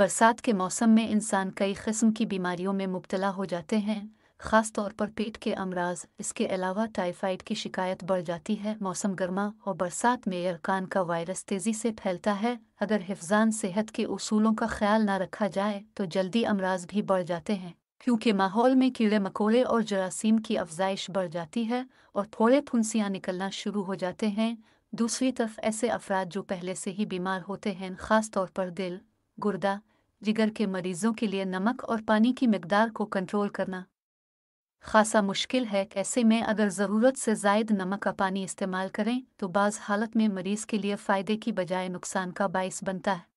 बरसात के मौसम में इंसान कई किस्म की बीमारियों में मुबतला हो जाते हैं ख़ास तौर पर पेट के अमराज इसके अलावा टाइफाइड की शिकायत बढ़ जाती है मौसम गर्मा और बरसात में अरकान का वायरस तेज़ी से फैलता है अगर हिफान सेहत के असूलों का ख्याल न रखा जाए तो जल्दी अमराज भी बढ़ जाते हैं क्योंकि माहौल में कीड़े मकोड़े और जरासीम की अफजाइश बढ़ जाती है और थोड़े फुंसियाँ निकलना शुरू हो जाते हैं दूसरी तरफ ऐसे अफराद जो पहले से ही बीमार होते हैं ख़ास तौर पर दिल गुर्दा जिगर के मरीजों के लिए नमक और पानी की मकदार को कंट्रोल करना खासा मुश्किल है ऐसे में अगर ज़रूरत से ज़ायद नमक का पानी इस्तेमाल करें तो बाज़ हालत में मरीज़ के लिए फ़ायदे की बजाय नुकसान का बायस बनता है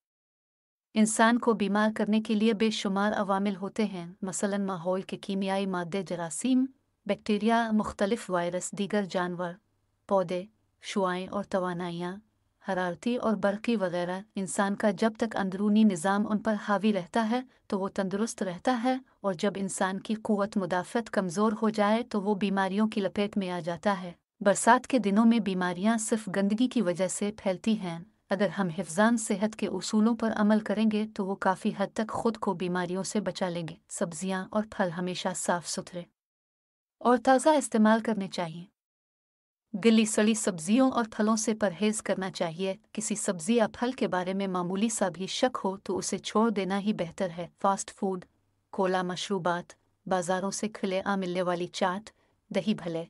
इंसान को बीमार करने के लिए बेशुमार अवामिल होते हैं मसलन माहौल के कीमियाई मादे जरासीम बैक्टीरिया मुख्तलिफ वायरस दीगर जानवर पौधे शुआएँ और तोानाइयाँ हरारती और बरकी वगैरह इंसान का जब तक अंदरूनी निज़ाम उन पर हावी रहता है तो वो तंदुरुस्त रहता है और जब इंसान की कुत मुदाफ़त कमज़ोर हो जाए तो वो बीमारियों की लपेट में आ जाता है बरसात के दिनों में बीमारियाँ सिर्फ गंदगी की वजह से फैलती हैं अगर हम हिफ्जान सेहत के असूलों पर अमल करेंगे तो वो काफ़ी हद तक खुद को बीमारियों से बचा लेंगे सब्जियाँ और फल हमेशा साफ़ सुथरे और ताज़ा इस्तेमाल करने चाहिए गिली सड़ी सब्जियों और फलों से परहेज करना चाहिए किसी सब्जी या फल के बारे में मामूली सा भी शक हो तो उसे छोड़ देना ही बेहतर है फास्ट फूड कोला मशरूबात बाजारों से खुले आ मिलने वाली चाट दही भले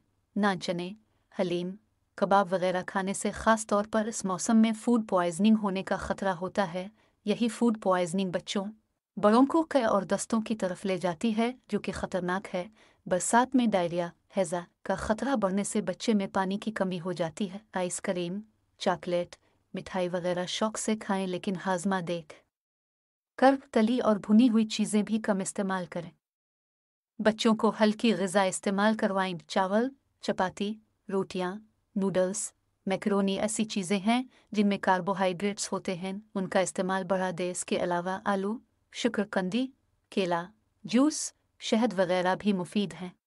नाचने हलीम कबाब वगैरह खाने से ख़ास तौर पर इस मौसम में फूड प्वाइजनिंग होने का ख़तरा होता है यही फूड प्वाइजनिंग बच्चों बड़ों को कै और दस्तों की तरफ ले जाती है जो कि ख़तरनाक है बरसात में डायरिया हैज़ा का खतरा बढ़ने से बच्चे में पानी की कमी हो जाती है आइसक्रीम चॉकलेट मिठाई वगैरह शौक से खाएं लेकिन हाजमा देख कर तली और भुनी हुई चीज़ें भी कम इस्तेमाल करें बच्चों को हल्की गज़ा इस्तेमाल करवाएं चावल चपाती रोटियां नूडल्स मैक्रोनी ऐसी चीज़ें हैं जिनमें कार्बोहाइड्रेट्स होते हैं उनका इस्तेमाल बढ़ा दे इसके अलावा आलू शुक्रकंदी केला जूस शहद वगैरह भी मुफीद हैं